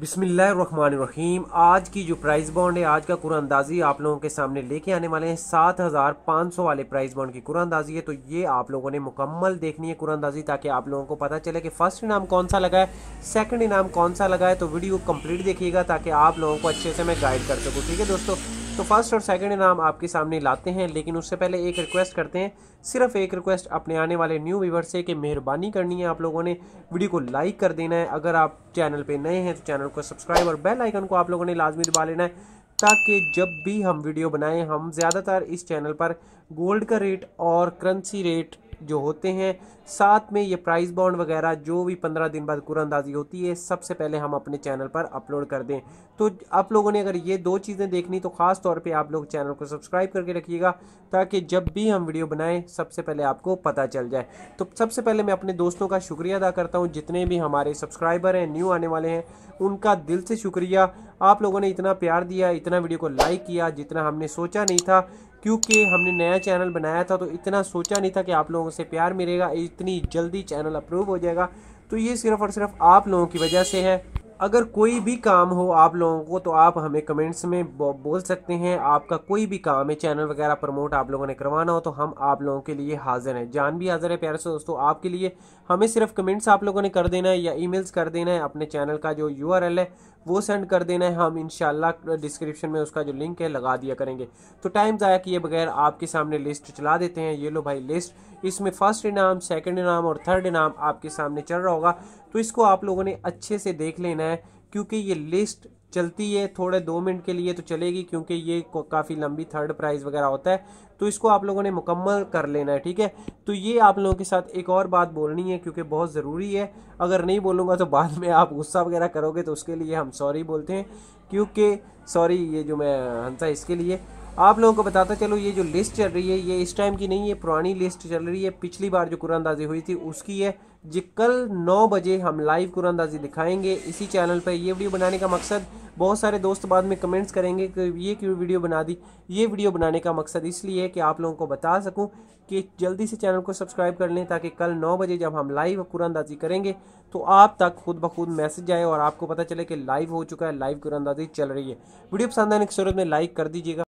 बिसमीम आज की जो प्राइस बॉन्ड है आज का कुरानंदाजी आप लोगों के सामने लेके आने वाले हैं सात हज़ार पाँच सौ वाले प्राइस बॉन्ड की कुरानंदाजी है तो ये आप लोगों ने मुकम्मल देखनी है कुरानंदाजी ताकि आप लोगों को पता चले कि फ़र्स्ट इनाम कौन सा लगा है सेकंड इनाम कौन सा लगा है तो वीडियो कंप्लीट देखिएगा ताकि आप लोगों को अच्छे से मैं गाइड कर सकूँ ठीक है दोस्तों तो फर्स्ट और सेकंड इनाम आपके सामने लाते हैं लेकिन उससे पहले एक रिक्वेस्ट करते हैं सिर्फ एक रिक्वेस्ट अपने आने वाले न्यू व्यूवर से कि मेहरबानी करनी है आप लोगों ने वीडियो को लाइक कर देना है अगर आप चैनल पे नए हैं तो चैनल को सब्सक्राइब और बेल आइकन को आप लोगों ने लाजमी दबा लेना है ताकि जब भी हम वीडियो बनाएं हम ज़्यादातर इस चैनल पर गोल्ड का रेट और करेंसी रेट जो होते हैं साथ में ये प्राइस बॉन्ड वगैरह जो भी पंद्रह दिन बाद कुरानंदाजी होती है सबसे पहले हम अपने चैनल पर अपलोड कर दें तो आप लोगों ने अगर ये दो चीज़ें देखनी तो ख़ास तौर पे आप लोग चैनल को सब्सक्राइब करके रखिएगा ताकि जब भी हम वीडियो बनाएं सबसे पहले आपको पता चल जाए तो सबसे पहले मैं अपने दोस्तों का शुक्रिया अदा करता हूँ जितने भी हमारे सब्सक्राइबर हैं न्यू आने वाले हैं उनका दिल से शुक्रिया आप लोगों ने इतना प्यार दिया इतना वीडियो को लाइक किया जितना हमने सोचा नहीं था क्योंकि हमने नया चैनल बनाया था तो इतना सोचा नहीं था कि आप लोगों से प्यार मिलेगा इतनी जल्दी चैनल अप्रूव हो जाएगा तो ये सिर्फ और सिर्फ आप लोगों की वजह से है अगर कोई भी काम हो आप लोगों को तो आप हमें कमेंट्स में बोल सकते हैं आपका कोई भी काम है चैनल वगैरह प्रमोट आप लोगों ने करवाना हो तो हम आप लोगों के लिए हाजिर हैं जान भी हाजिर है प्यारे से दोस्तों आपके लिए हमें सिर्फ कमेंट्स आप लोगों ने कर देना है या ईमेल्स कर देना है अपने चैनल का जो यू है वो सेंड कर देना है हम इन डिस्क्रिप्शन में उसका जो लिंक है लगा दिया करेंगे तो टाइम ज़ाया किए बगैर आपके सामने लिस्ट चला देते हैं ये लो भाई लिस्ट इसमें फर्स्ट इनाम सेकेंड इनाम और थर्ड इनाम आपके सामने चल रहा होगा तो इसको आप लोगों ने अच्छे से देख लेना है है क्योंकि ये लिस्ट चलती है थोड़े दो मिनट के लिए तो चलेगी क्योंकि ये काफ़ी लंबी थर्ड प्राइज़ वगैरह होता है तो इसको आप लोगों ने मुकम्मल कर लेना है ठीक है तो ये आप लोगों के साथ एक और बात बोलनी है क्योंकि बहुत ज़रूरी है अगर नहीं बोलूँगा तो बाद में आप गुस्सा वगैरह करोगे तो उसके लिए हम सॉरी बोलते हैं क्योंकि सॉरी ये जो मैं हंसा इसके लिए आप लोगों को बताता चलो ये जो लिस्ट चल रही है ये इस टाइम की नहीं है पुरानी लिस्ट चल रही है पिछली बार जो कुरानंदाजी हुई थी उसकी है जी कल नौ बजे हम लाइव कुरानंदाजी दिखाएंगे इसी चैनल पर ये वीडियो बनाने का मकसद बहुत सारे दोस्त बाद में कमेंट्स करेंगे कि ये क्यों वीडियो बना दी ये वीडियो बनाने का मकसद इसलिए है कि आप लोगों को बता सकूं कि जल्दी से चैनल को सब्सक्राइब कर लें ताकि कल नौ बजे जब हम लाइव कुरानंदाजी करेंगे तो आप तक खुद ब खुद मैसेज आए और आपको पता चले कि लाइव हो चुका है लाइव कुरानंदाजी चल रही है वीडियो पसंद आने की सूरत में लाइक कर दीजिएगा